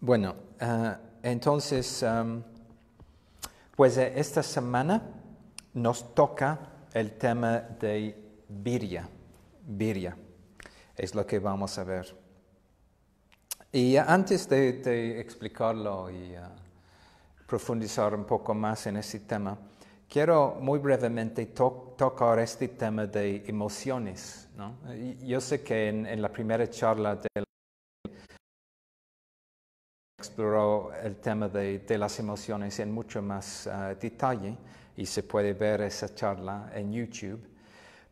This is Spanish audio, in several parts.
Bueno, ah, entonces, pues eh, esta semana nos toca el tema de Birya. Biria es lo que vamos a ver. Y antes de, explicarlo y ah, profundizar un poco más en ese tema, quiero muy brevemente tocar este tema de emociones. Yo sé que en, la primera charla de exploró el tema de, las emociones en mucho más ah, detalle y se puede ver esa charla en YouTube.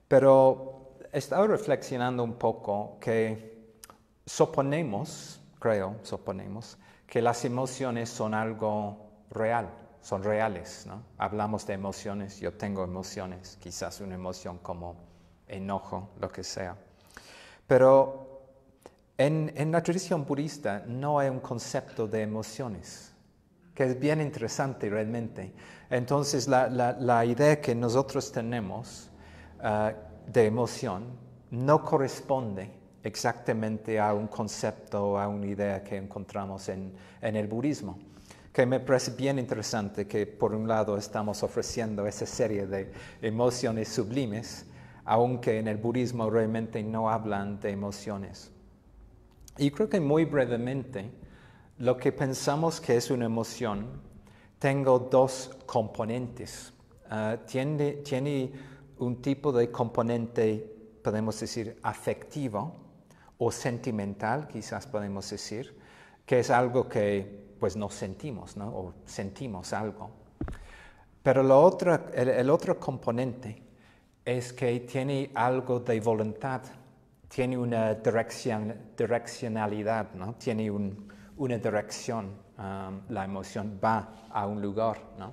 Pero estaba reflexionando un poco que suponemos, creo, suponemos, que las emociones son algo real, son reales. Hablamos de emociones, yo tengo emociones, quizás una emoción como enojo, lo que sea. Pero en, la tradición budista no hay un concepto de emociones, que es bien interesante realmente. Entonces la, idea que nosotros tenemos ah, de emoción no corresponde exactamente a un concepto, a una idea que encontramos en, en el budismo que me parece bien interesante que por un lado estamos ofreciendo esa serie de emociones sublimes, aunque en el budismo realmente no hablan de emociones. Y creo que muy brevemente, lo que pensamos que es una emoción, tengo dos componentes. Ah, tiene, un tipo de componente, podemos decir, afectivo o sentimental, quizás podemos decir, que es algo que pues sentimos, ¿no? O sentimos algo. Pero el otro componente es que tiene algo de voluntad tiene una direccionalidad, ¿no? tiene una dirección, um, la emoción va a un lugar. ¿no?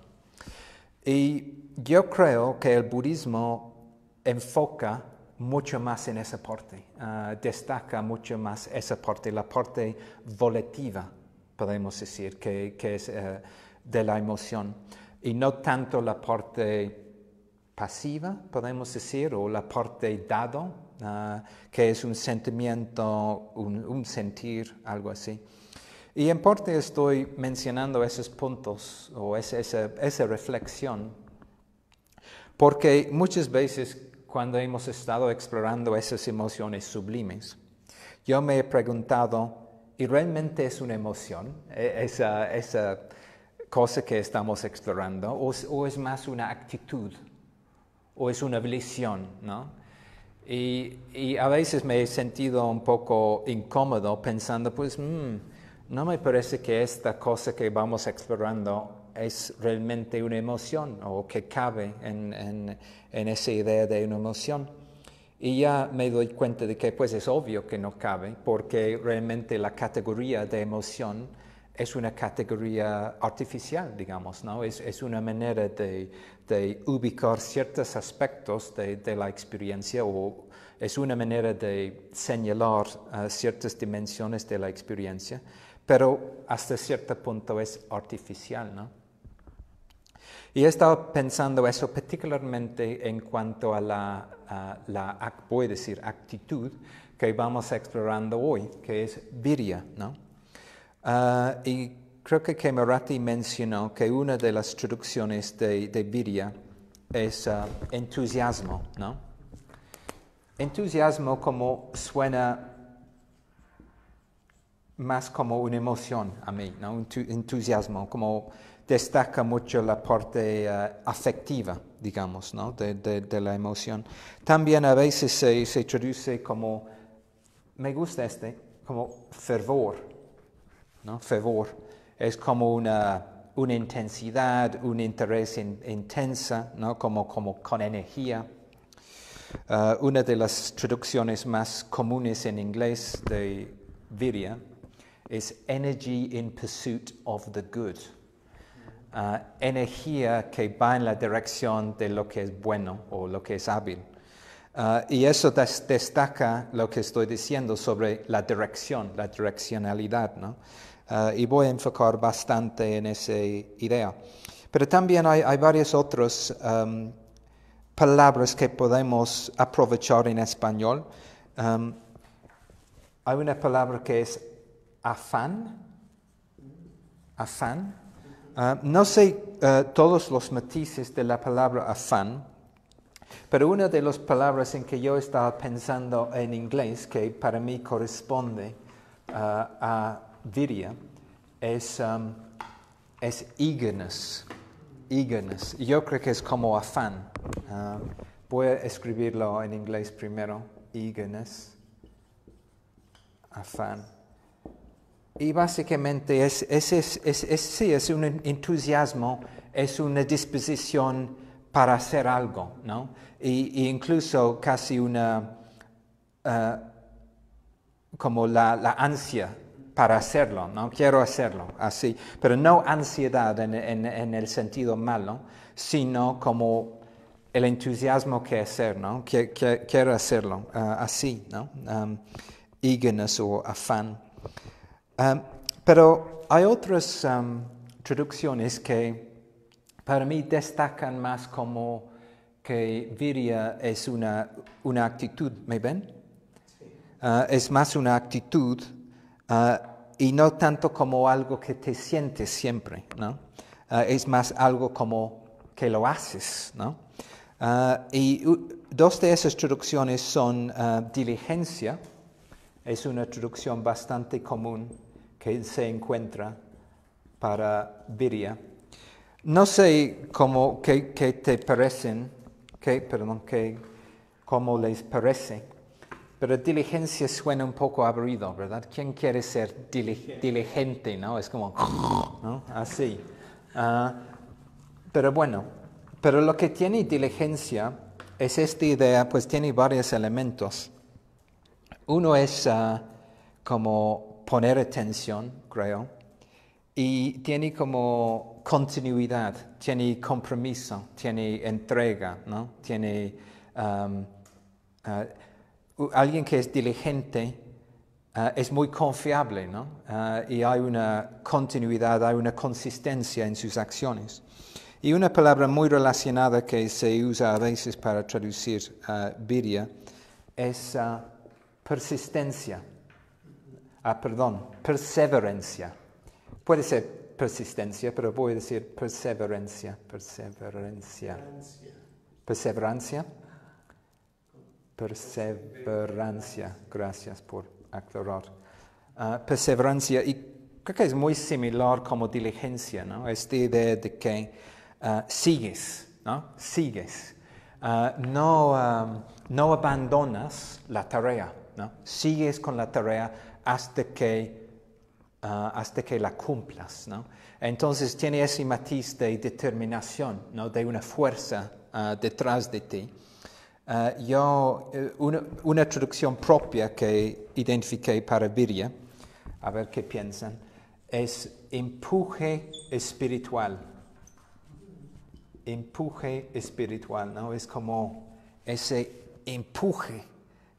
Y yo creo que el budismo enfoca mucho más en esa parte, uh, destaca mucho más esa parte, la parte volativa, podemos decir, que, que es eh, de la emoción, y no tanto la parte pasiva, podemos decir, o la parte dado, Ah, que es un sentimiento, un, sentir, algo así. Y en parte estoy mencionando esos puntos o esa, esa, reflexión, porque muchas veces cuando hemos estado explorando esas emociones sublimes, yo me he preguntado, ¿y realmente es una emoción e, esa, cosa que estamos explorando? ¿O, ¿O, es más una actitud? ¿O es una visión? ¿no? Y, a veces me he sentido un poco incómodo pensando, pues, mm, no me parece que esta cosa que vamos explorando es realmente una emoción o que cabe en, en esa idea de una emoción. Y ya me doy cuenta de que pues es obvio que no cabe porque realmente la categoría de emoción es una categoría artificial, digamos, ¿no? Es, es una manera de, de, ubicar ciertos aspectos de, de, la experiencia o es una manera de señalar eh, ciertas dimensiones de la experiencia, pero hasta cierto punto es artificial, ¿no? Y he estado pensando eso particularmente en cuanto a la, la voy decir, actitud que vamos explorando hoy, que es viria, ¿no? Ah, y creo que Kemerati mencionó que una de las traducciones de, de es ah, entusiasmo, ¿no? Entusiasmo como suena más como una emoción a mí, entusiasmo, como destaca mucho la parte ah, afectiva, digamos, de, la emoción. También a veces se, se traduce como, me gusta este, como fervor, Fervor. Es como una, intensidad, un interés intenso, intensa, como, como con energía. Uh, una de las traducciones más comunes en inglés de "viria" es energy in pursuit of the good. Uh, energía que va en la dirección de lo que es bueno o lo que es hábil. Uh, y eso destaca lo que estoy diciendo sobre la dirección, la direccionalidad. ¿no? Ah, y voy a enfocar bastante en esa idea. Pero también hay, varias otras um, palabras que podemos aprovechar en español. Um, hay una palabra que es afán. Afán. Ah, no sé ah, todos los matices de la palabra afán, pero una de las palabras en que yo estaba pensando en inglés, que para mí corresponde a es, um, es eagerness, eagerness. Yo creo que es como afán. Ah, voy a escribirlo en inglés primero, eagerness, afán. Y básicamente es, sí, es un entusiasmo, es una disposición para hacer algo, ¿no? Y, incluso casi una, ah, como la ansia para hacerlo, no quiero hacerlo así, pero no ansiedad en, el sentido malo, sino como el entusiasmo que hacer, Que, quiero hacerlo ah, así, ¿no? eagerness o afán. pero hay otras traducciones que para mí destacan más como que viria es una, actitud, ¿me ven? Ah, es más una actitud Ah, y no tanto como algo que te sientes siempre, ¿no? Ah, es más algo como que lo haces, ¿no? Ah, y dos de esas traducciones son diligencia, es una traducción bastante común que se encuentra para viria. No sé cómo, te parecen, qué, perdón, qué, cómo les parece pero diligencia suena un poco aburrido, ¿verdad? ¿Quién quiere ser diligente, no? Es como, ¿no? Así. Ah, pero bueno, pero lo que tiene diligencia es esta idea, pues tiene varios elementos. Uno es ah, como poner atención, creo, y tiene como continuidad, tiene compromiso, tiene entrega, ¿no? Tiene... Ah, alguien que es diligente ah, es muy confiable, ¿no? Ah, y hay una continuidad, hay una consistencia en sus acciones. Y una palabra muy relacionada que se usa a veces para traducir ah, viria es persistencia. Ah, perdón, perseverancia. Puede ser persistencia, pero voy a decir perseverancia. Perseverancia. perseverancia perseverancia. Gracias por aclarar. Ah, perseverancia, y creo que es muy similar como diligencia, ¿no? Esta idea de que ah, sigues, ¿no? Sigues. Ah, no, abandonas la tarea, ¿no? Sigues con la tarea hasta que, hasta que la cumplas, Entonces tiene ese matiz de determinación, De una fuerza detrás de ti. Ah, yo, eh, una, una, traducción propia que identifiqué para Birya, a ver qué piensan, es empuje espiritual. Empuje espiritual, ¿no? Es como ese empuje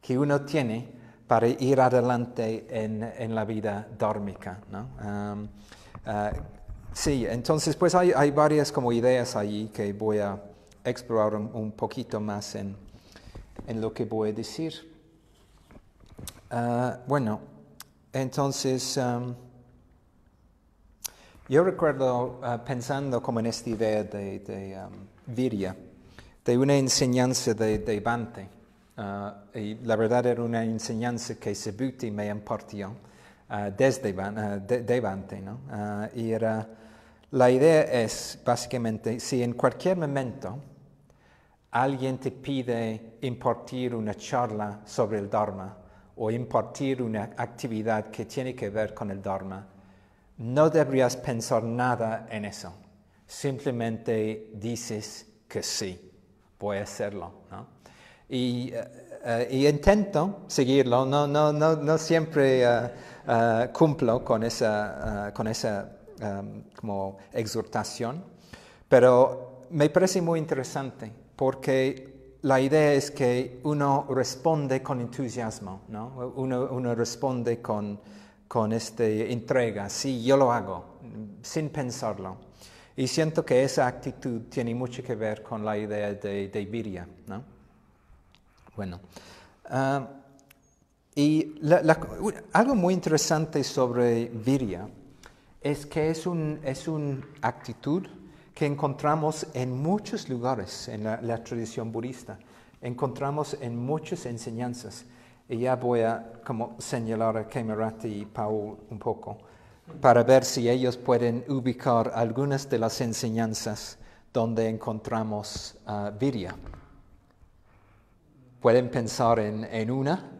que uno tiene para ir adelante en, la vida dármica, ¿no? Ah, sí, entonces pues hay, varias como ideas allí que voy a explorar un poquito más en, en lo que voy a decir. Ah, bueno, entonces yo recuerdo ah, pensando como en esta idea de, de de una enseñanza de, de Bante. Ah, y la verdad era una enseñanza que Sebuti me impartió desde de, ¿no? y era, la idea es básicamente, si en cualquier momento alguien te pide impartir una charla sobre el Dharma o impartir una actividad que tiene que ver con el Dharma, no deberías pensar nada en eso. Simplemente dices que sí, voy a hacerlo. ¿no? Y, eh, eh, intento seguirlo, no, siempre eh, cumplo con esa, como exhortación, pero me parece muy interesante porque la idea es que uno responde con entusiasmo, ¿no? uno, responde con, esta entrega, sí, yo lo hago, sin pensarlo. Y siento que esa actitud tiene mucho que ver con la idea de, Viria, ¿no? Bueno, ah, y algo muy interesante sobre Viria es que es una actitud que encontramos en muchos lugares en la, tradición budista, encontramos en muchas enseñanzas. Y ya voy a como, señalar a Kemarati y Paul un poco para ver si ellos pueden ubicar algunas de las enseñanzas donde encontramos ah, Pueden pensar en, en, una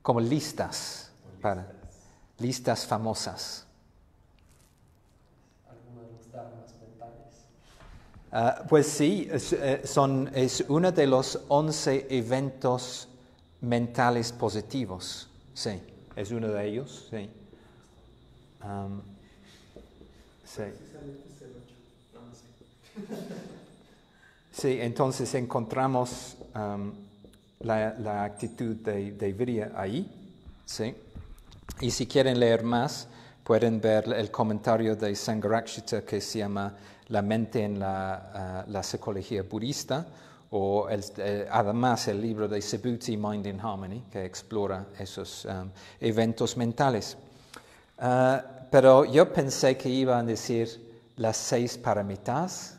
como listas, para, listas famosas. Ah, pues sí, es, eh, son, es uno de los 11 eventos mentales positivos. Sí, es uno de ellos, sí. sí. entonces encontramos la, actitud de, de ahí. Sí. Y si quieren leer más, pueden ver el comentario de Sangharakshita que se llama la mente en la, ah, psicología budista, o eh, además el libro de Sibuti, Mind in Harmony, que explora esos um, eventos mentales. Ah, pero yo pensé que iban a decir las seis paramitas,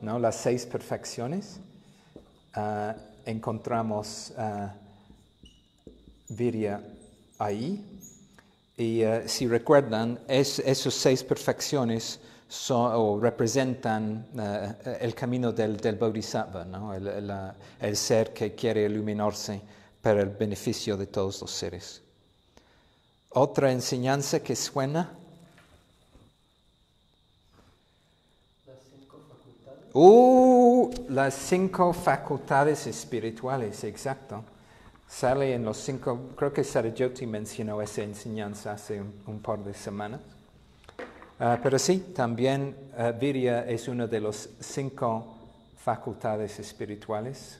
¿no? las seis perfecciones. Ah, encontramos Viria ahí. Y si recuerdan, esas seis perfecciones o representan eh, el camino del, Bodhisattva, el, ser que quiere iluminarse para el beneficio de todos los seres. Otra enseñanza que suena. Las uh, cinco facultades. las cinco facultades espirituales, exacto. Sale en los cinco, creo que Sarajoti mencionó esa enseñanza hace un par de semanas. Ah, pero sí, también ah, Virya es una de las cinco facultades espirituales.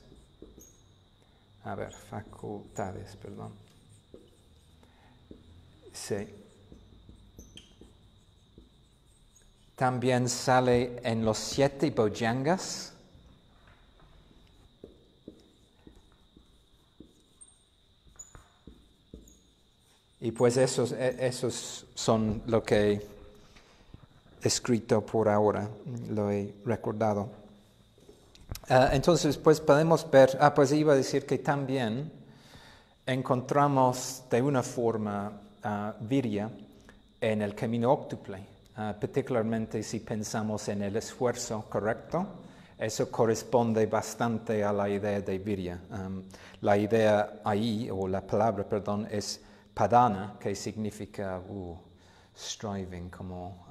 A ver, facultades, perdón. Sí. También sale en los siete bojangas. Y pues esos, e, esos son lo que escrito por ahora, mm, lo he recordado. Ah, entonces, pues podemos ver, ah, pues iba a decir que también encontramos de una forma virya ah, viria en el camino óctuple, ah, particularmente si pensamos en el esfuerzo correcto. Eso corresponde bastante a la idea de viria. la idea ahí, o la palabra, perdón, es padana, que significa uh, striving, como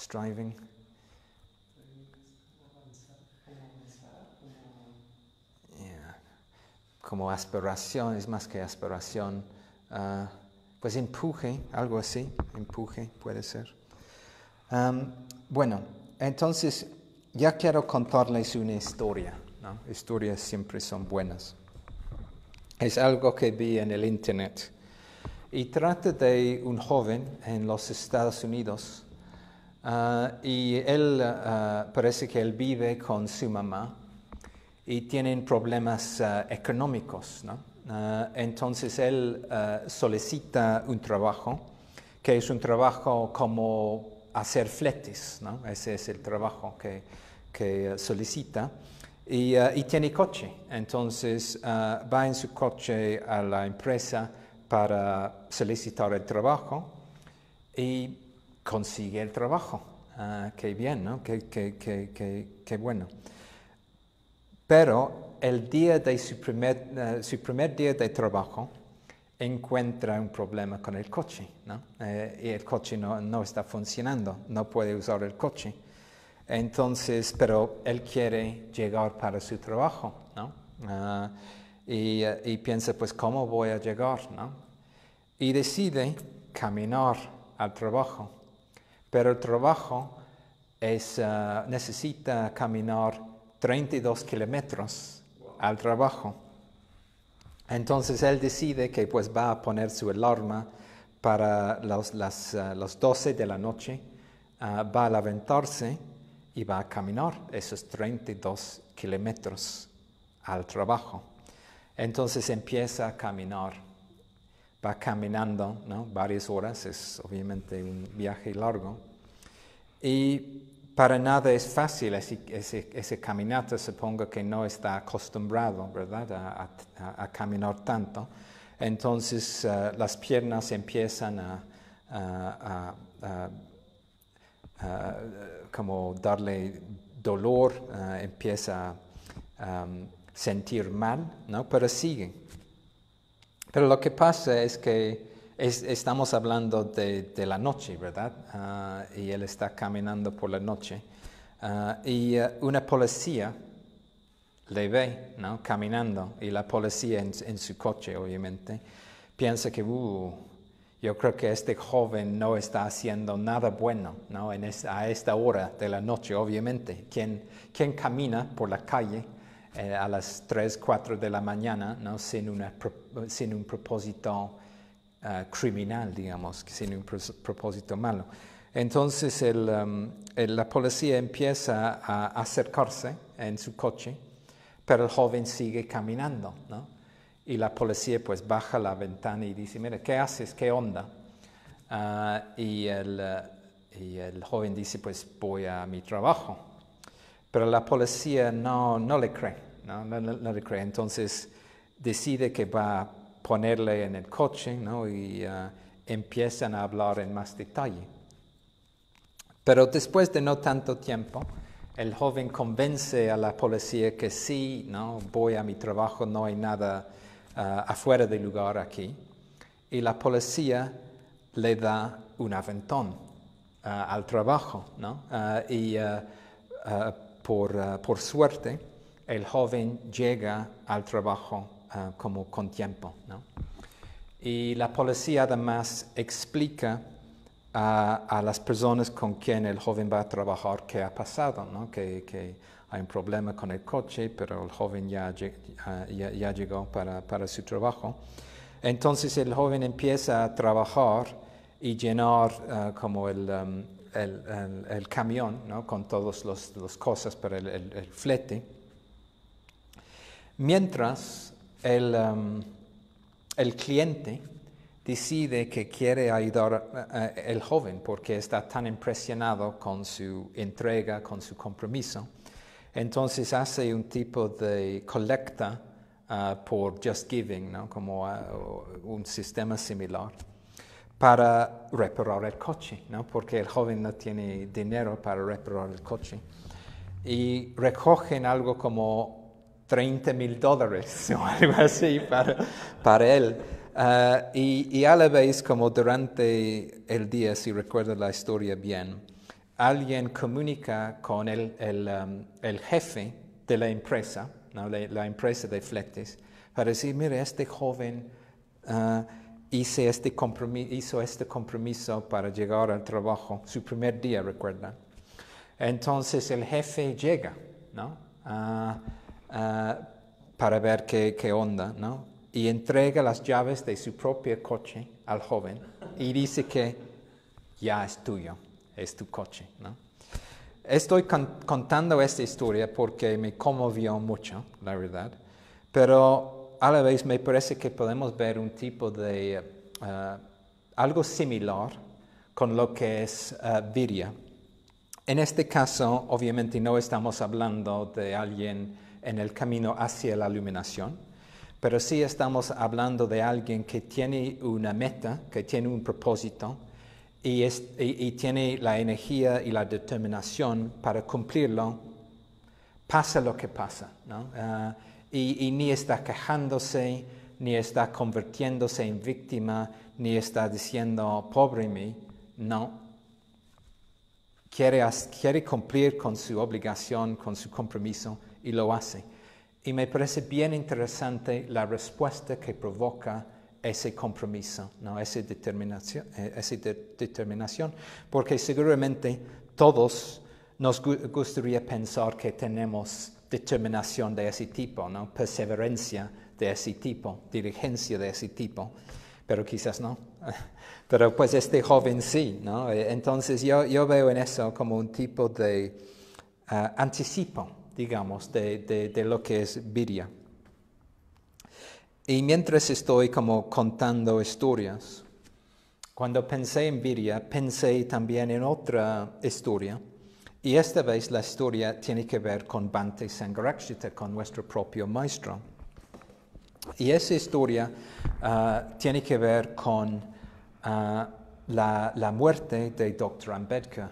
striving. Como aspiración, es más que aspiración, ah, pues empuje, algo así, empuje puede ser. bueno, entonces ya quiero contarles una historia. Historias siempre son buenas. Es algo que vi en el Internet. Y trata de un joven en los Estados Unidos Ah, y él ah, parece que él vive con su mamá y tienen problemas ah, económicos. ¿no? entonces él solicita un trabajo, que es un trabajo como hacer fletes, ¿no? ese es el trabajo que, que solicita. Y, y, tiene coche, entonces va en su coche a la empresa para solicitar el trabajo y consigue el trabajo. Ah, qué bien, ¿no? Qué, bueno. Pero el día de eh, su primer, día de trabajo encuentra un problema con el coche, ¿no? Eh, y el coche no, está funcionando, no puede usar el coche. Entonces, pero él quiere llegar para su trabajo, ¿no? Ah, y, y, piensa, pues, ¿cómo voy a llegar? ¿no? Y decide caminar al trabajo pero el trabajo es, ah, necesita caminar 32 kilómetros al trabajo. Entonces él decide que pues va a poner su alarma para las, 12 ah, de la noche, ah, va a levantarse y va a caminar esos 32 kilómetros al trabajo. Entonces empieza a caminar va caminando ¿no? varias horas, es obviamente un viaje largo. Y para nada es fácil ese, caminato, caminata, supongo que no está acostumbrado, ¿verdad?, a, caminar tanto. Entonces eh, las piernas empiezan a, como darle dolor, eh, empieza a um, sentir mal, ¿no? Pero siguen. Pero lo que pasa es que estamos hablando de, la noche, ¿verdad? Ah, y él está caminando por la noche. Ah, y eh, una policía le ve, ¿no? Caminando. Y la policía en, su coche, obviamente, piensa que, uh, yo creo que este joven no está haciendo nada bueno, ¿no? a esta hora de la noche, obviamente. ¿quién quien camina por la calle eh, a las 3, 4 de la mañana, ¿no? sin, un propósito criminal, digamos, sin un propósito eh, malo. Entonces um, el, la policía empieza a acercarse en su coche, pero el joven sigue caminando, ¿no? Y la policía pues baja la ventana y dice, mira, ¿qué haces? ¿Qué onda? Ah, y, el, eh, y el joven dice, pues voy a mi trabajo. Pero la policía no, no le cree, ¿no? No, le cree. Entonces decide que va a ponerle en el coche y ah, empiezan a hablar en más detalle. Pero después de no tanto tiempo, el joven convence a la policía que sí, ¿no? voy a mi trabajo, no hay nada ah, afuera de lugar aquí. Y la policía le da un aventón ah, al trabajo ¿no? y Ah, por, suerte, el joven llega al trabajo ah, como con tiempo. Y la policía además explica ah, a las personas con quien el joven va a trabajar qué ha pasado, que, hay un problema con el coche, pero el joven ya, ya, llegó para, su trabajo. Entonces el joven empieza a trabajar y llenar como el, um, el, camión con todas las cosas para el, flete, mientras um, el, cliente decide que quiere ayudar al eh, joven porque está tan impresionado con su entrega, con su compromiso, entonces hace un tipo de colecta ah, por Just Giving, ¿no? como ah, un sistema similar para reparar el coche, ¿no? porque el joven no tiene dinero para reparar el coche. Y recogen algo como 30 mil dólares o algo así para, para él. Ah, y, a la vez, como durante el día, si recuerdo la historia bien, alguien comunica con el, um, jefe de la empresa, la, empresa de fletes, para decir, mire, este joven... Ah, este compromiso, hizo este compromiso para llegar al trabajo, su primer día, recuerda Entonces el jefe llega, ¿no? Ah, ah, para ver qué, qué, onda, ¿no? Y entrega las llaves de su propio coche al joven y dice que ya es tuyo, es tu coche, ¿no? Estoy contando esta historia porque me conmovió mucho, la verdad, pero a la vez me parece que podemos ver un tipo de eh, eh, algo similar con lo que es eh, Viria. En este caso, obviamente no estamos hablando de alguien en el camino hacia la iluminación, pero sí estamos hablando de alguien que tiene una meta, que tiene un propósito y, tiene la energía y la determinación para cumplirlo, pasa lo que pasa. ¿no? y, ni está quejándose, ni está convirtiéndose en víctima, ni está diciendo, pobre mí, no. Quiere, cumplir con su obligación, con su compromiso, y lo hace. Y me parece bien interesante la respuesta que provoca ese compromiso, ¿no? esa, determinación, eh, determinación, porque seguramente todos nos gustaría pensar que tenemos determinación de ese tipo, perseverancia de ese tipo, diligencia de ese tipo, pero quizás no. Pero pues este joven sí, Entonces yo, veo en eso como un tipo de ah, anticipo, digamos, de, de, lo que es viria. Y mientras estoy como contando historias, cuando pensé en viria, pensé también en otra historia y esta vez la historia tiene que ver con bante Sangharakshita, con nuestro propio maestro. Y esa historia ah, tiene que ver con ah, la, muerte de Dr. Ambedkar.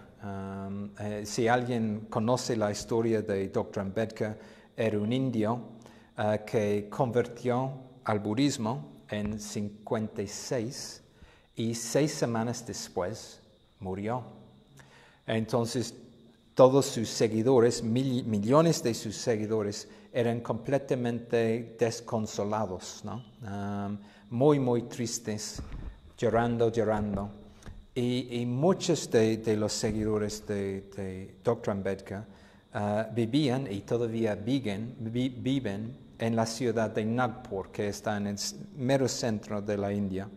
Eh, si alguien conoce la historia de Dr. Ambedkar, era un indio ah, que convirtió al budismo en 56 y seis semanas después murió. Entonces, todos sus seguidores, millones de sus seguidores, eran completamente desconsolados, ¿no? muy, muy tristes, llorando, llorando. Y, muchos de, los seguidores de, de Dr. Ambedkar ah, vivían y todavía viven, viven en la ciudad de Nagpur, que está en el mero centro de la India.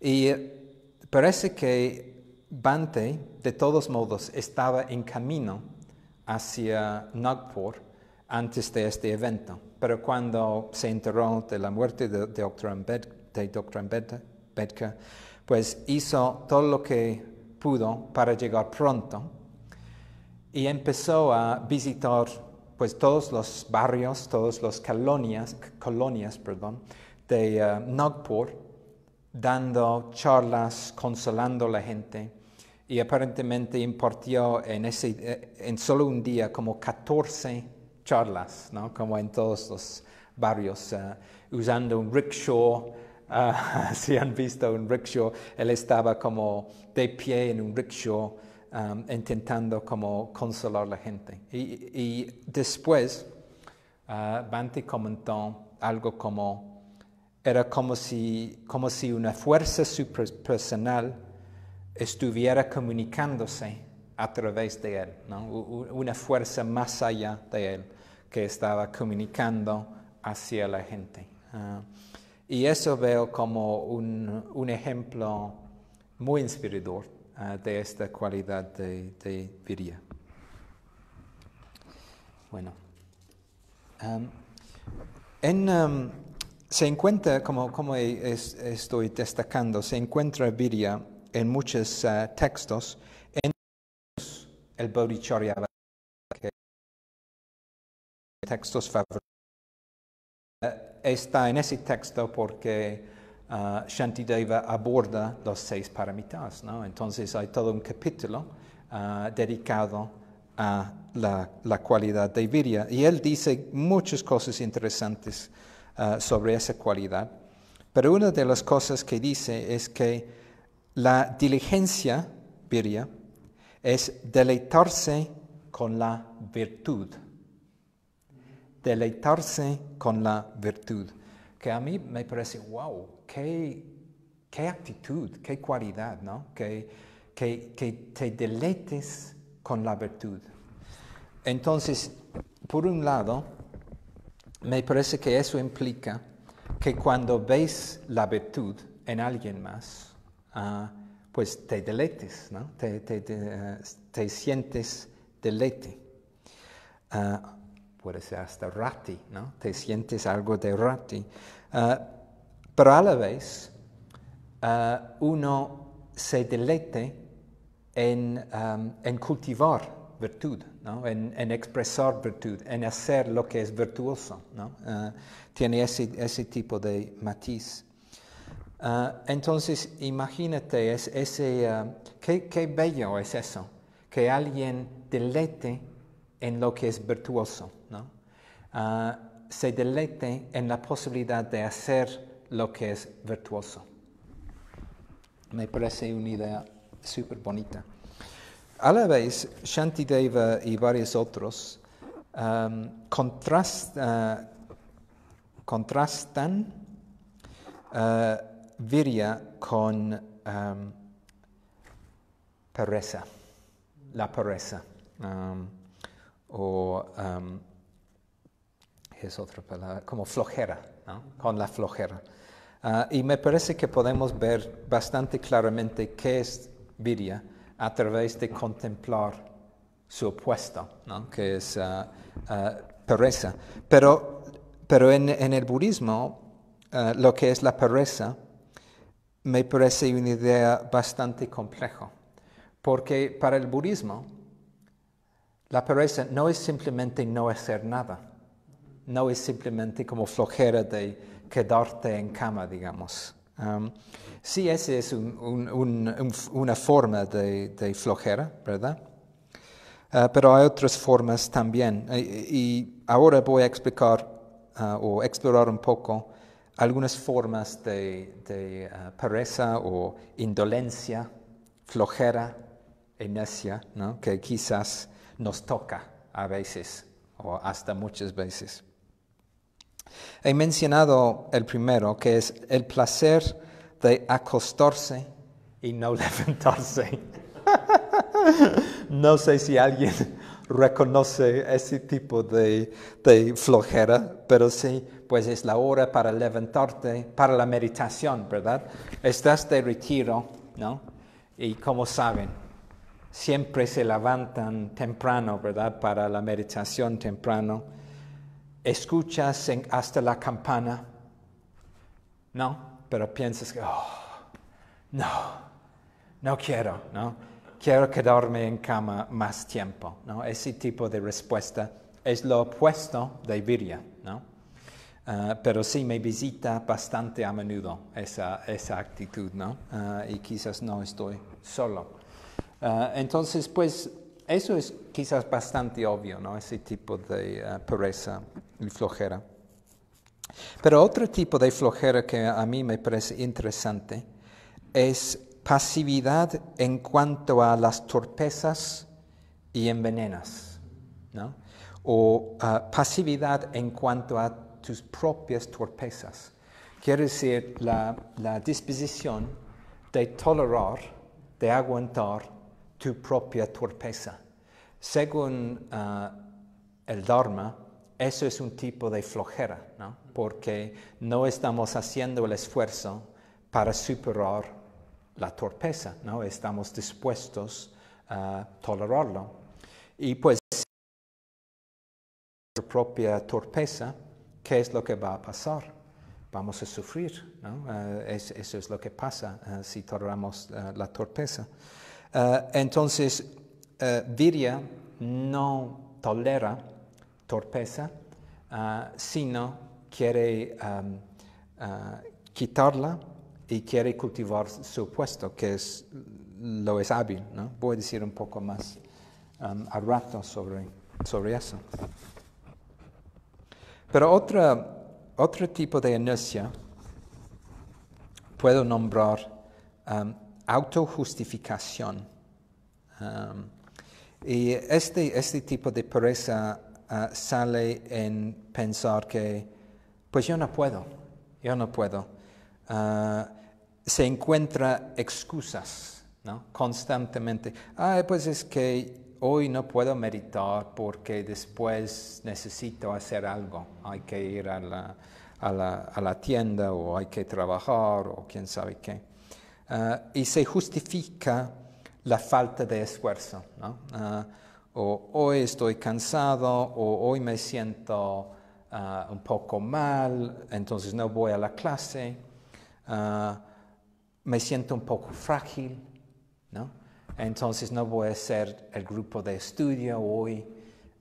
Y eh, parece que Bante, de todos modos, estaba en camino hacia Nagpur antes de este evento, pero cuando se enteró de la muerte de, de Dr. Ambedkar, pues hizo todo lo que pudo para llegar pronto y empezó a visitar pues todos los barrios, todas las colonias, colonias de eh, Nagpur, dando charlas, consolando a la gente y aparentemente impartió en, ese, eh, en solo un día como 14 charlas, ¿no? como en todos los barrios, eh, usando un rickshaw. Ah, si han visto un rickshaw, él estaba como de pie en un rickshaw um, intentando como consolar a la gente. Y, después, ah, Banti comentó algo como, era como si, como si una fuerza superpersonal estuviera comunicándose a través de él, una fuerza más allá de él que estaba comunicando hacia la gente. Ah, y eso veo como un, ejemplo muy inspirador ah, de esta cualidad de, de viria. Bueno, um, um, se encuentra, como, como estoy destacando, se encuentra viria en muchos eh, textos, en el Bodhicharya, que textos favoritos, eh, está en ese texto porque ah, Shantideva aborda los seis paramitas, Entonces hay todo un capítulo ah, dedicado a la, la, cualidad de Virya. Y él dice muchas cosas interesantes ah, sobre esa cualidad. Pero una de las cosas que dice es que la diligencia, viria, es deleitarse con la virtud. Deleitarse con la virtud. Que a mí me parece, wow, qué, qué actitud, qué cualidad, ¿no? Que, que te deleites con la virtud. Entonces, por un lado, me parece que eso implica que cuando ves la virtud en alguien más, pues te deleites, eh, te, sientes deleite. Ah, puede ser hasta rati, ¿no? te sientes algo de rati. Ah, pero a la vez, ah, uno se deleite en, cultivar virtud, en, expresar virtud, en hacer lo que es virtuoso. tiene ese, ese, tipo de matiz. Ah, entonces, imagínate es, ese, eh, ah, qué, bello es eso, que alguien delete en lo que es virtuoso, ¿no? Ah, se delete en la posibilidad de hacer lo que es virtuoso. Me parece una idea súper bonita. A la vez, Shantideva y varios otros um, contrastan Viria con um, pereza, la pereza. Um, o um, es otra palabra, como flojera, con la flojera. Uh, y me parece que podemos ver bastante claramente qué es Viria a través de contemplar su opuesto, que es uh, uh, pereza. Pero, pero en, en el budismo, lo que es la pereza, me parece una idea bastante compleja, porque para el budismo la pereza no es simplemente no hacer nada, no es simplemente como flojera de quedarte en cama, digamos. Um, sí, esa es una forma de, flojera, ¿verdad? Uh, pero hay otras formas también. Y, ahora voy a explicar uh, o explorar un poco algunas formas de, ah, pereza o indolencia, flojera, inercia, que quizás nos toca a veces o hasta muchas veces. He mencionado el primero, que es el placer de acostarse y no levantarse. no sé si alguien reconoce ese tipo de flojera, pero sí pues es la hora para levantarte para la meditación, ¿verdad? Estás de retiro, ¿no? Y como saben, siempre se levantan temprano, ¿verdad? Para la meditación temprano. Escuchas hasta la campana, ¿no? Pero piensas que, oh, no, no quiero, ¿no? Quiero quedarme en cama más tiempo, ¿no? Ese tipo de respuesta es lo opuesto de viria. Ah, pero sí me visita bastante a menudo esa, actitud, ¿no? Ah, y quizás no estoy solo. Ah, entonces, pues eso es quizás bastante obvio, ¿no? Ese tipo de pereza y flojera. Pero otro tipo de flojera que a mí me parece interesante es pasividad en cuanto a las torpezas y envenenas, ¿no? O pasividad en cuanto a tus propias torpezas. Quiere decir la, disposición de tolerar, de aguantar tu propia torpeza. Según ah, el Dharma, eso es un tipo de flojera, ¿no? porque no estamos haciendo el esfuerzo para superar la torpeza, ¿no? estamos dispuestos a tolerarlo. Y pues propia torpeza, ¿qué es lo que va a pasar? Vamos a sufrir, eh, eso es lo que pasa eh, si toleramos eh, la torpeza. entonces, Virya no tolera torpeza, sino quiere em, quitarla y quiere cultivar su puesto, que es, lo es hábil. Voy a decir un poco más em, al rato sobre eso. Pero otra, otro tipo de inercia puedo nombrar um, autojustificación. Um, y este, este tipo de pereza uh, sale en pensar que, pues yo no puedo, yo no puedo. Uh, se encuentra excusas constantemente. Ah, pues es que hoy no puedo meditar porque después necesito hacer algo, hay que ir a la, tienda o hay que trabajar o quién sabe qué. Ah, y se justifica la falta de esfuerzo. Ah, o hoy estoy cansado o hoy me siento ah, un poco mal, entonces no voy a la clase, me siento un poco frágil. ¿no? entonces no voy a ser el grupo de estudio hoy,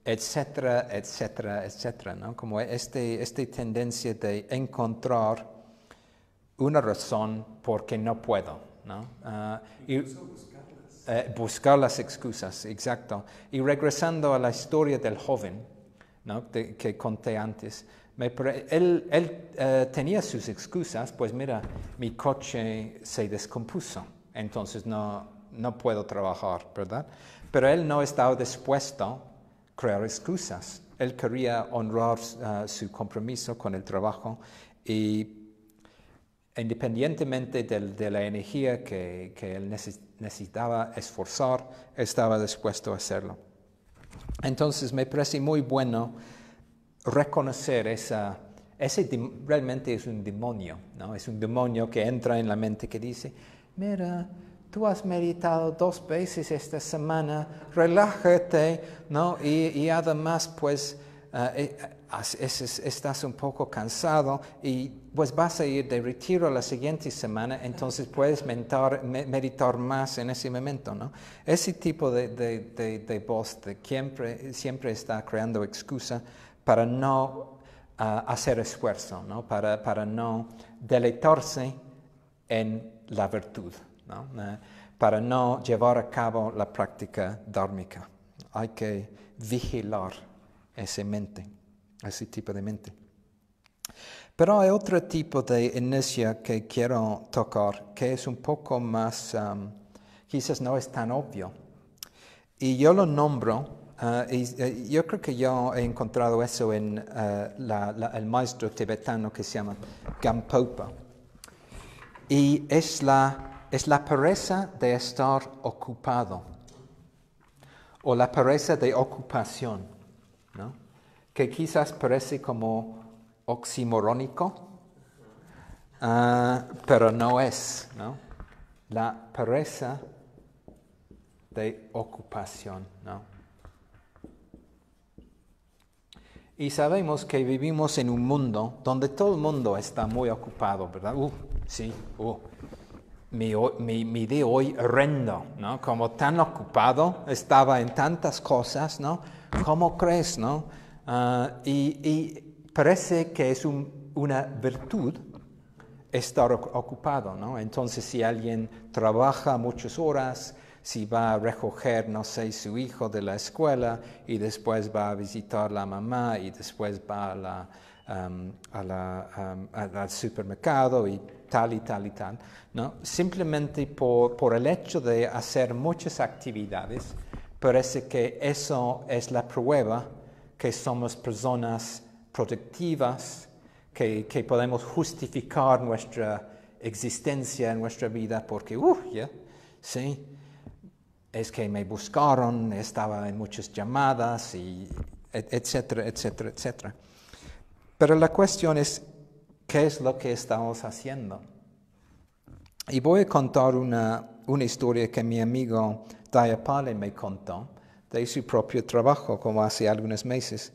etcétera, etcétera, etcétera, ¿no? Como este, esta tendencia de encontrar una razón por qué no puedo, ¿no? Ah, y, eh, buscar las excusas, exacto. Y regresando a la historia del joven, ¿no? que conté antes, él, él eh, tenía sus excusas, pues mira, mi coche se descompuso, entonces no, no puedo trabajar, ¿verdad? Pero él no estaba dispuesto a crear excusas. Él quería honrar eh, su compromiso con el trabajo y independientemente de, la energía que, que, él necesitaba esforzar, estaba dispuesto a hacerlo. Entonces me parece muy bueno reconocer esa, ese realmente es un demonio, ¿no? es un demonio que entra en la mente que dice, mira, tú has meditado dos veces esta semana, relájate, ¿no? Y, además, pues, eh, eh, estás un poco cansado y pues vas a ir de retiro la siguiente semana, entonces puedes meditar más en ese momento, ¿no? Ese tipo de, voz siempre, está creando excusa para no ah, hacer esfuerzo, ¿no? para no deleitarse en la virtud. Eh, para no llevar a cabo la práctica dármica. Hay que vigilar esa mente, ese tipo de mente. Pero hay otro tipo de inercia que quiero tocar, que es un poco más, um, quizás no es tan obvio. Y yo lo nombro eh, eh, yo creo que yo he encontrado eso en el maestro tibetano que se llama Gampopa. Y es la es la pereza de estar ocupado o la pereza de ocupación, ¿no? que quizás parece como oximorónico, ah, pero no es. ¿no? La pereza de ocupación. ¿no? Y sabemos que vivimos en un mundo donde todo el mundo está muy ocupado, ¿verdad? Uh, sí, uh mi, mi, hoy rendo, ¿no? Como tan ocupado, estaba en tantas cosas, ¿no? ¿Cómo crees, no? Ah, y, parece que es una virtud estar ocupado, ¿no? Entonces, si alguien trabaja muchas horas, si va a recoger, no sé, su hijo de la escuela y después va a visitar la mamá y después va al supermercado y tal y tal y tal, ¿no? simplemente por, el hecho de hacer muchas actividades, parece que eso es la prueba que somos personas productivas, que, que podemos justificar nuestra existencia en nuestra vida porque, uh, sí, es que me buscaron, estaba en muchas llamadas, y etcétera, etcétera, etcétera. Pero la cuestión es, ¿Qué es lo que estamos haciendo? Y voy a contar una, una historia que mi amigo Dayapale me contó de su propio trabajo, como hace algunos meses.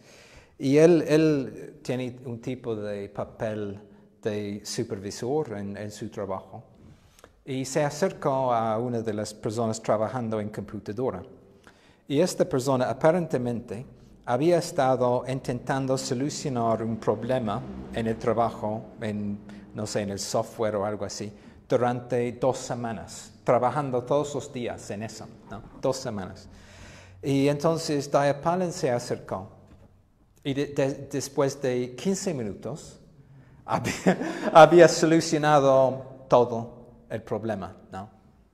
Y él, él tiene un tipo de papel de supervisor en, en su trabajo. Y se acercó a una de las personas trabajando en computadora. Y esta persona aparentemente había estado intentando solucionar un problema en el trabajo, en, no sé, en el software o algo así, durante dos semanas, trabajando todos los días en eso, dos semanas. Y entonces Diapalen se acercó y después de 15 minutos había, solucionado todo el problema,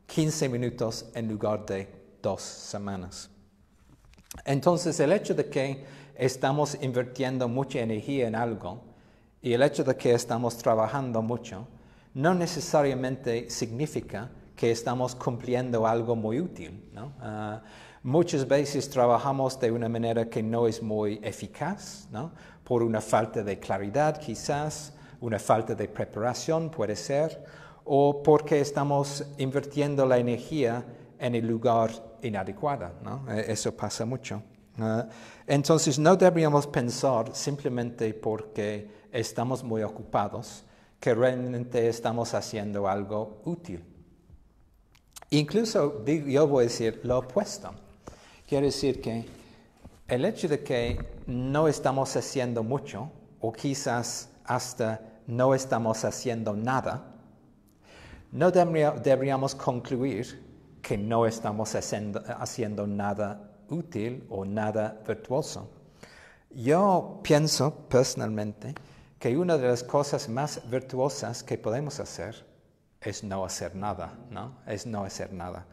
15 minutos en lugar de dos semanas. Entonces el hecho de que estamos invirtiendo mucha energía en algo y el hecho de que estamos trabajando mucho no necesariamente significa que estamos cumpliendo algo muy útil. Ah, muchas veces trabajamos de una manera que no es muy eficaz, por una falta de claridad quizás, una falta de preparación puede ser, o porque estamos invirtiendo la energía en el lugar inadecuado. ¿no? E, eso pasa mucho. Ah, entonces no deberíamos pensar simplemente porque estamos muy ocupados que realmente estamos haciendo algo útil. Incluso yo voy a decir lo opuesto. quiero decir que el hecho de que no estamos haciendo mucho o quizás hasta no estamos haciendo nada, no deberíamos concluir que no estamos haciendo, haciendo nada útil o nada virtuoso. Yo pienso personalmente que una de las cosas más virtuosas que podemos hacer es no hacer nada, ¿no? Es no hacer nada.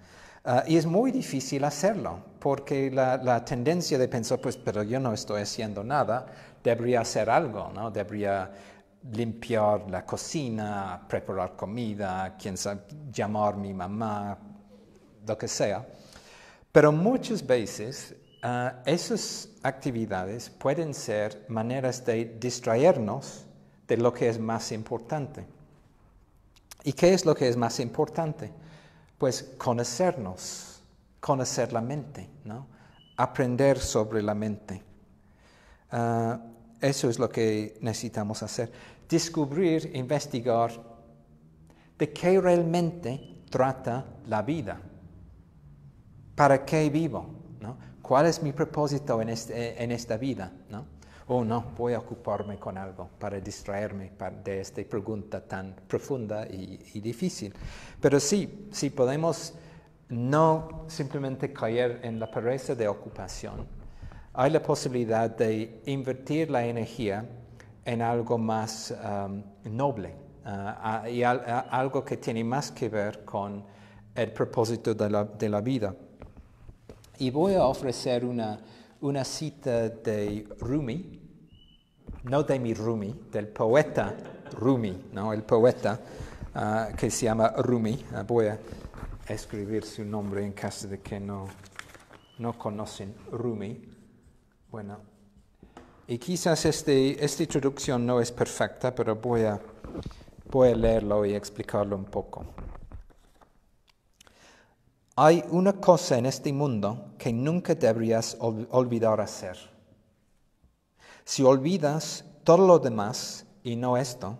Ah, y es muy difícil hacerlo, porque la, la, tendencia de pensar, pues, pero yo no estoy haciendo nada, debería hacer algo, ¿no? Debería limpiar la cocina, preparar comida, quién sabe, llamar a mi mamá, lo que sea. Pero muchas veces ah, esas actividades pueden ser maneras de distraernos de lo que es más importante. ¿Y qué es lo que es más importante? Pues conocernos, conocer la mente, aprender sobre la mente. Ah, eso es lo que necesitamos hacer. Descubrir, investigar de qué realmente trata la vida. ¿Para qué vivo? ¿Cuál es mi propósito este, en, esta vida? ¿No? Oh, no, voy a ocuparme con algo para distraerme de esta pregunta tan profunda y, difícil. Pero sí, si podemos no simplemente caer en la pereza de ocupación, hay la posibilidad de invertir la energía en algo más um, noble uh, y algo que tiene más que ver con el propósito de la vida. Y voy a ofrecer una, una cita de Rumi, no de mi Rumi, del poeta Rumi, ¿no? el poeta ah, que se llama Rumi. Ah, voy a escribir su nombre en caso de que no, conocen Rumi. Bueno, y quizás este, esta introducción no es perfecta, pero voy a, voy a leerlo y explicarlo un poco. Hay una cosa en este mundo que nunca deberías olvidar hacer. Si olvidas todo lo demás y no esto,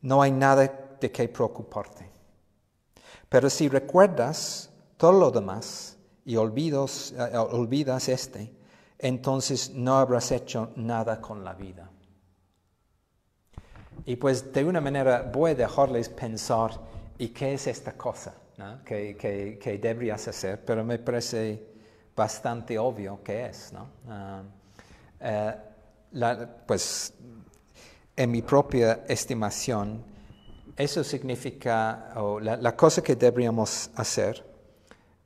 no hay nada de qué preocuparte. Pero si recuerdas todo lo demás y eh, eh, olvidas este, entonces no habrás hecho nada con la vida. Y pues de una manera voy a dejarles pensar, ¿y qué es esta cosa? que, que, que, deberías hacer, pero me parece bastante obvio que es. ¿no? Ah, eh, pues en mi propia estimación, eso significa, o la, cosa que deberíamos hacer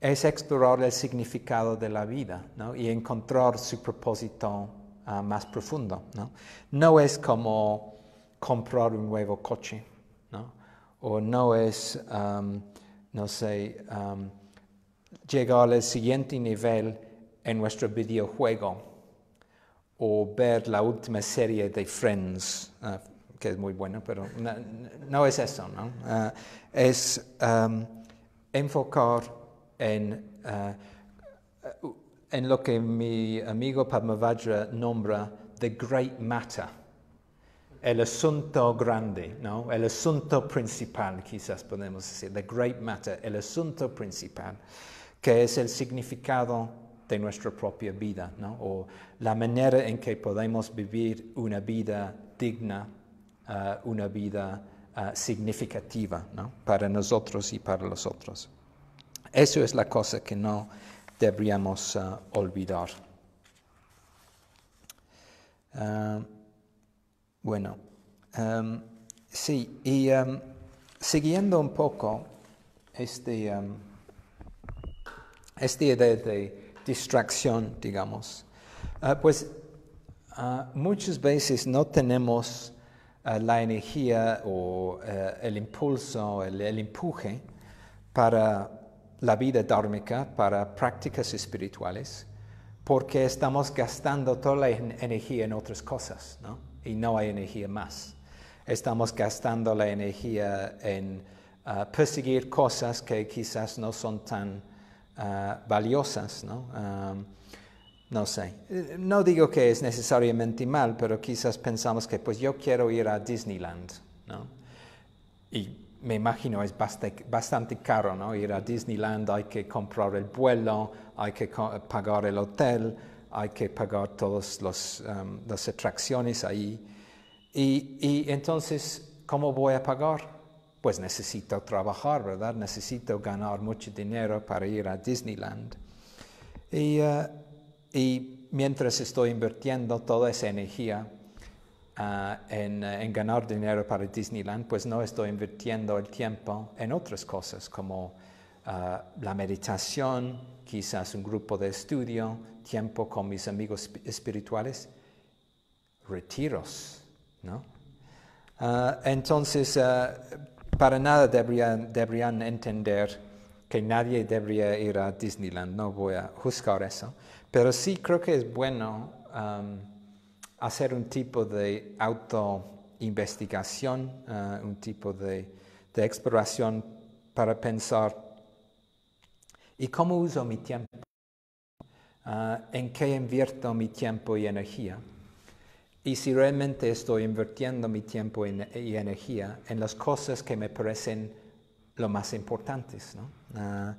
es explorar el significado de la vida ¿no? y encontrar su propósito ah, más profundo. ¿no? ¿no? es como comprar un nuevo coche, ¿no? o no es no sé, um, llegar al siguiente nivel en nuestro videojuego o ver la última serie de Friends, ah, que es muy buena, pero no, es eso, ¿no? Ah, es um, enfocar en, ah, en lo que mi amigo Padma Vajra nombra the great matter el asunto grande, ¿no? El asunto principal, quizás podemos decir, the great matter, el asunto principal, que es el significado de nuestra propia vida, ¿no? O la manera en que podemos vivir una vida digna, uh, una vida uh, significativa, ¿no? Para nosotros y para los otros. Eso es la cosa que no deberíamos uh, olvidar. Bueno, em, sí, y em, siguiendo un poco este, em, esta idea de distracción, digamos, ah, pues ah, muchas veces no tenemos ah, la energía o eh, el impulso, el, el empuje para la vida dármica, para prácticas espirituales, porque estamos gastando toda la energía en otras cosas, ¿no? y no hay energía más. Estamos gastando la energía en ah, perseguir cosas que quizás no son tan ah, valiosas, ¿no? no sé, no digo que es necesariamente mal, pero quizás pensamos que pues yo quiero ir a Disneyland, ¿no? Y me imagino es bastante, caro, ¿no? Ir a Disneyland hay que comprar el vuelo, hay que pagar el hotel, hay que pagar todas em, las, atracciones ahí. Y, entonces, ¿cómo voy a pagar? Pues necesito trabajar, ¿verdad? Necesito ganar mucho dinero para ir a Disneyland. Y, eh, mientras estoy invirtiendo toda esa energía eh, en, ganar dinero para Disneyland, pues no estoy invirtiendo el tiempo en otras cosas como eh, la meditación, quizás un grupo de estudio, tiempo con mis amigos espirituales, retiros, ¿no? Ah, entonces, ah, para nada deberían, entender que nadie debería ir a Disneyland, no voy a juzgar eso, pero sí creo que es bueno hacer un tipo de auto-investigación, ah, un tipo de exploración para pensar ¿Y cómo uso mi tiempo? Ah, ¿En qué invierto mi tiempo y energía? Y si realmente estoy invirtiendo mi tiempo y energía en las cosas que me parecen lo más importantes. Ah,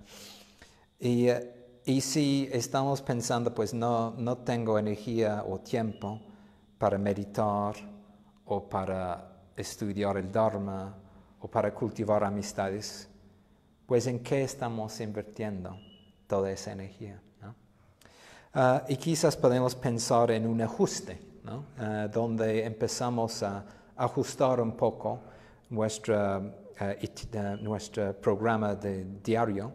eh, y, si estamos pensando, pues no, no tengo energía o tiempo para meditar o para estudiar el Dharma o para cultivar amistades, pues en qué estamos invirtiendo toda esa energía. Ah, y quizás podemos pensar en un ajuste, ah, donde empezamos a ajustar un poco ah, nuestro programa de diario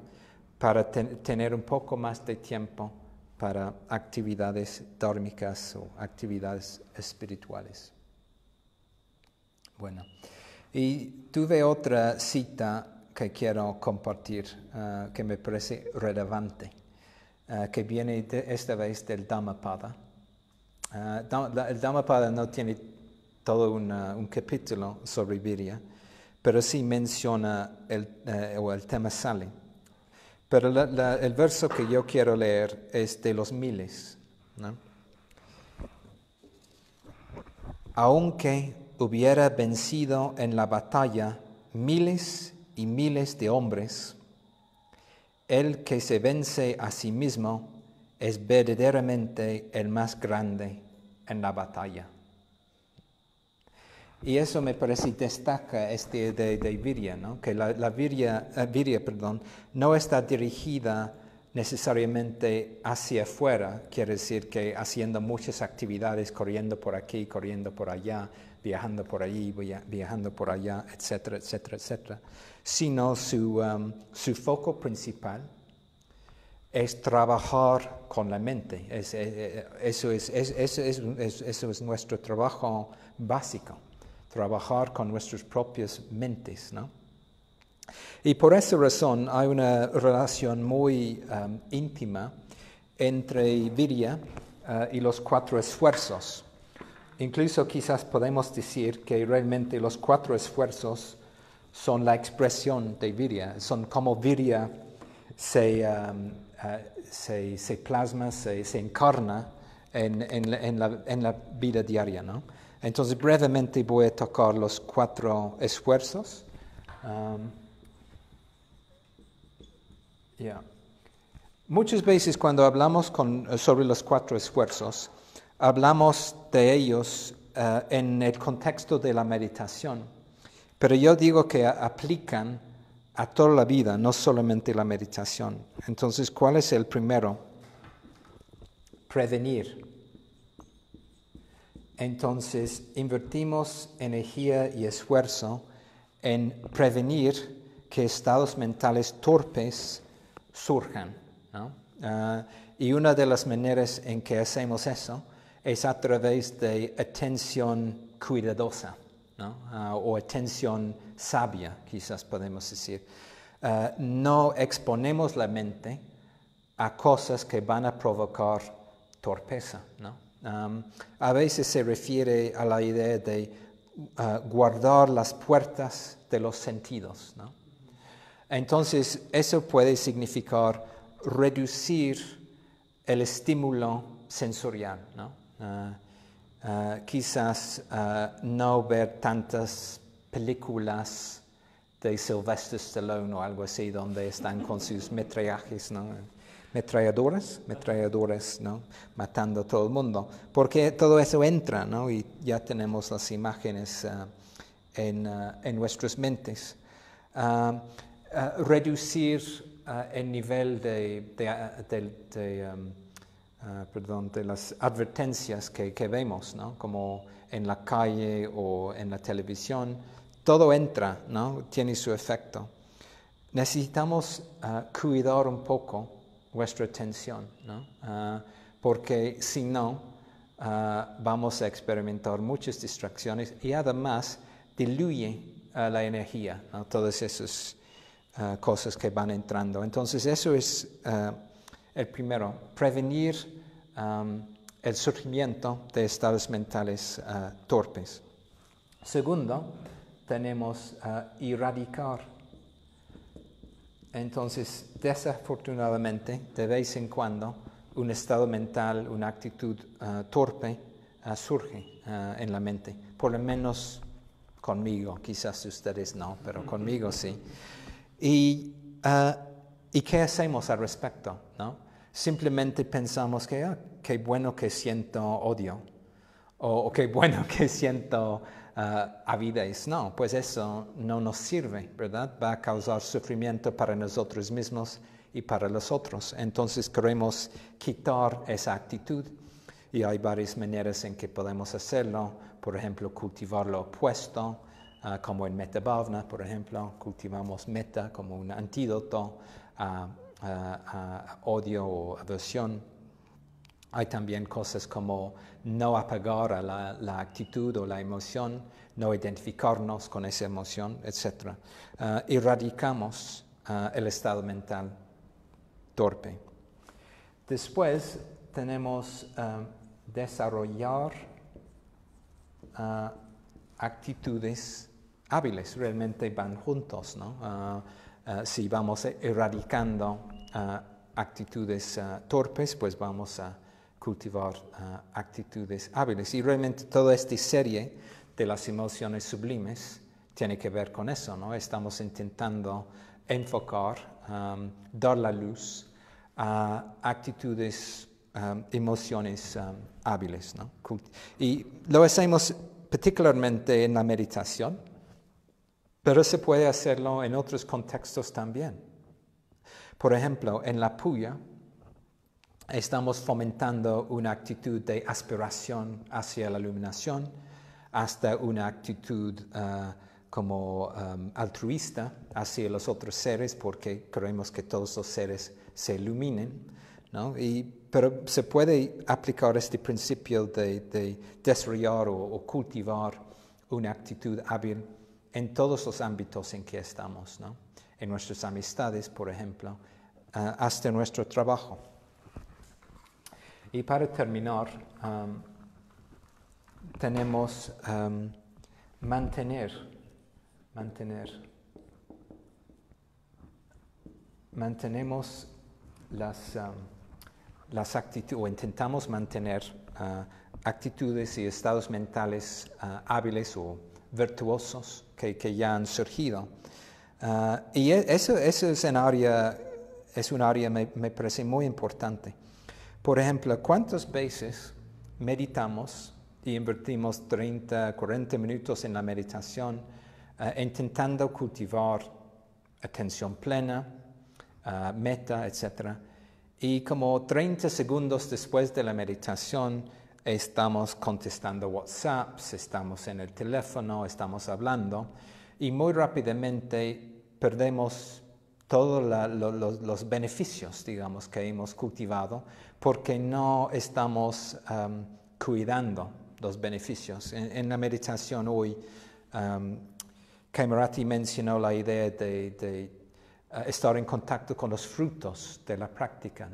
para tener un poco más de tiempo para actividades dármicas o actividades espirituales. Bueno, y tuve otra cita que quiero compartir, eh, que me parece relevante, eh, que viene esta vez del Dhammapada. Eh, el Dhammapada no tiene todo un capítulo sobre Virya, pero sí menciona el, o el tema sale. Pero el verso que yo quiero leer es de los miles. Aunque hubiera vencido en la batalla miles y miles de hombres, el que se vence a sí mismo es verdaderamente el más grande en la batalla. Y eso me parece destaca este de, de Viria ¿no? que la, la virya, eh, Viria perdón, no está dirigida necesariamente hacia afuera, quiere decir que haciendo muchas actividades, corriendo por aquí, corriendo por allá, viajando por allí, viajando por allá, etcétera, etcétera, etcétera sino um, su, foco principal es trabajar con la mente. Eh, eh, eso, es, nuestro trabajo básico, trabajar con nuestras propias mentes. Y por esa razón hay una relación muy um, íntima entre Virya uh, y los cuatro esfuerzos. Incluso quizás podemos decir que realmente los cuatro esfuerzos son la expresión de Virya, son como Virya se, um, uh, se, se, plasma, se, encarna en, en, la, en, la, vida diaria. ¿no? Entonces brevemente voy a tocar los cuatro esfuerzos. Um, Muchas veces cuando hablamos con, sobre los cuatro esfuerzos, hablamos de ellos uh, en el contexto de la meditación pero yo digo que aplican a toda la vida, no solamente la meditación. Entonces, ¿cuál es el primero? Prevenir. Entonces, invertimos energía y esfuerzo en prevenir que estados mentales torpes surjan. Ah, y una de las maneras en que hacemos eso es a través de atención cuidadosa. Ah, o atención sabia, quizás podemos decir. Ah, no exponemos la mente a cosas que van a provocar torpeza. a veces se refiere a la idea de ah, guardar las puertas de los sentidos. Entonces, eso puede significar reducir el estímulo sensorial. ¿no? Ah, quizás ah, no ver tantas películas de Sylvester Stallone o algo así, donde están con sus metrallajes ¿no? Metralladores, metralladores, ¿no? Matando a todo el mundo. Porque todo eso entra, ¿no? Y ya tenemos las imágenes ah, en, nuestras mentes. reducir el nivel de, um, Ah, perdón, de las advertencias que, vemos, ¿no? como en la calle o en la televisión, todo entra, ¿no? tiene su efecto. Necesitamos ah, cuidar un poco nuestra atención, ¿no? Ah, porque si no, vamos a experimentar muchas distracciones y además diluye la energía, todas esas cosas que van entrando. Entonces eso es el primero, prevenir um, el surgimiento de estados mentales uh, torpes. Segundo, tenemos irradicar. Uh, erradicar. Entonces, desafortunadamente, de vez en cuando, un estado mental, una actitud uh, torpe surge en la mente, por lo menos conmigo, quizás ustedes no, pero conmigo sí. Y ¿Y qué hacemos al respecto? ¿no? Simplemente pensamos que ah, qué bueno que siento odio o, qué bueno que siento ah, avidez. No, pues eso no nos sirve, ¿verdad? Va a causar sufrimiento para nosotros mismos y para los otros. Entonces queremos quitar esa actitud y hay varias maneras en que podemos hacerlo. Por ejemplo, cultivar lo opuesto, ah, como en Metta por ejemplo, cultivamos meta como un antídoto a, odio o aversión. Hay también cosas como no apagar la, la, actitud o la emoción, no identificarnos con esa emoción, etc. Eh, erradicamos eh, el estado mental torpe. Después tenemos eh, desarrollar actitudes hábiles, realmente van juntos, ¿no? Ah, si vamos erradicando ah, actitudes ah, torpes, pues vamos a cultivar actitudes hábiles. Y realmente toda esta serie de las emociones sublimes tiene que ver con eso, ¿no? Estamos intentando enfocar, dar la luz a actitudes, emociones hábiles. Y lo hacemos particularmente en la meditación, pero se puede hacerlo en otros contextos también. Por ejemplo, en la puya estamos fomentando una actitud de aspiración hacia la iluminación, hasta una actitud ah, como altruista hacia los otros seres, porque creemos que todos los seres se iluminen. pero se puede aplicar este principio de, desarrollar o cultivar una actitud hábil en todos los ámbitos en que estamos, en nuestras amistades, por ejemplo, eh, hasta nuestro trabajo. Y para terminar, um, tenemos um, mantener, mantener. Mantenemos las, um, actitudes, o intentamos mantener uh, actitudes y estados mentales uh, hábiles o virtuosos que, ya han surgido. Ah, y e-, eso, es un área, es un área me, parece muy importante. Por ejemplo, ¿cuántas veces meditamos y invertimos 30, 40 minutos en la meditación ah, intentando cultivar atención plena, ah, meta, etcétera? Y como 30 segundos después de la meditación, estamos contestando Whatsapp, estamos en el teléfono, estamos hablando y muy rápidamente perdemos todos los, beneficios, digamos, que hemos cultivado porque no estamos um, cuidando los beneficios. En, la meditación hoy, um, mencionó la idea de, uh, estar en contacto con los frutos de la práctica,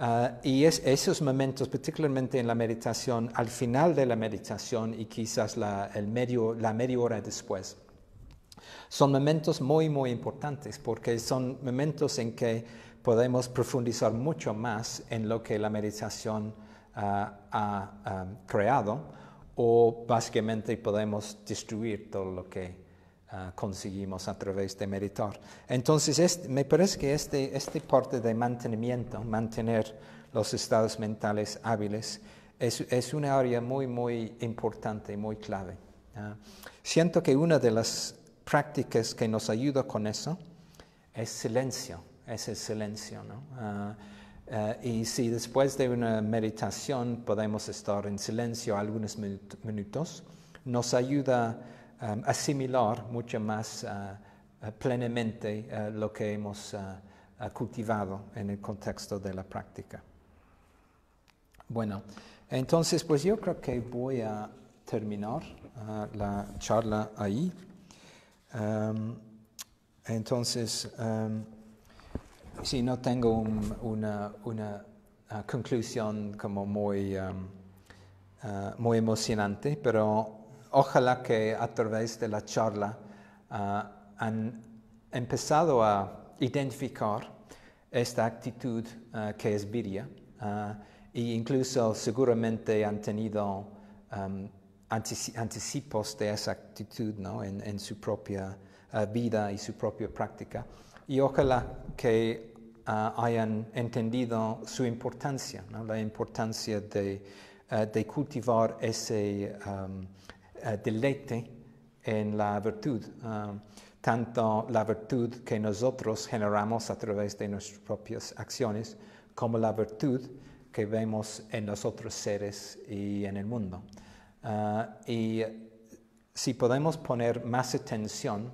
Ah, y esos momentos, particularmente en la meditación, al final de la meditación y quizás la, el medio, la media hora después, son momentos muy, muy importantes porque son momentos en que podemos profundizar mucho más en lo que la meditación ah, ha creado o básicamente podemos destruir todo lo que Ah, conseguimos a través de meditar. Entonces, este, me parece que este este parte de mantenimiento, mantener los estados mentales hábiles, es, una área muy, muy importante, y muy clave. siento que una de las prácticas que nos ayuda con eso es silencio, es el silencio. Ah, eh, y si después de una meditación podemos estar en silencio algunos minutos, nos ayuda Um, asimilar mucho más ah, ah, plenamente ah, lo que hemos cultivado en el contexto de la práctica. Bueno, entonces pues yo creo que voy a terminar la charla ahí. Um, entonces, um, si no tengo una, una conclusión como muy, muy emocionante, pero ojalá que a través de la charla ah, han empezado a identificar esta actitud ah, que es e incluso seguramente han tenido anticipos de esa actitud en, su propia vida y su propia práctica y ojalá que hayan entendido su importancia, la importancia de, cultivar ese, eh, deleite en la virtud, um, tanto la virtud que nosotros generamos a través de nuestras propias acciones, como la virtud que vemos en los otros seres y en el mundo. Uh, y si podemos poner más atención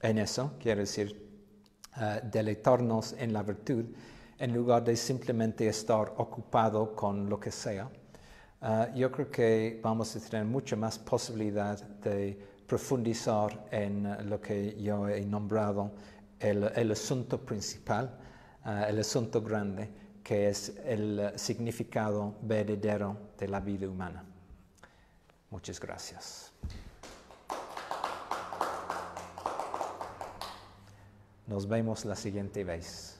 en eso, quiere decir, uh, deleitarnos en la virtud, en lugar de simplemente estar ocupado con lo que sea, Ah, yo creo que vamos a tener mucha más posibilidad de profundizar en eh, lo que yo he nombrado el, asunto principal, ah, el asunto grande, que es el significado verdadero de la vida humana. Muchas gracias. Nos vemos la siguiente vez.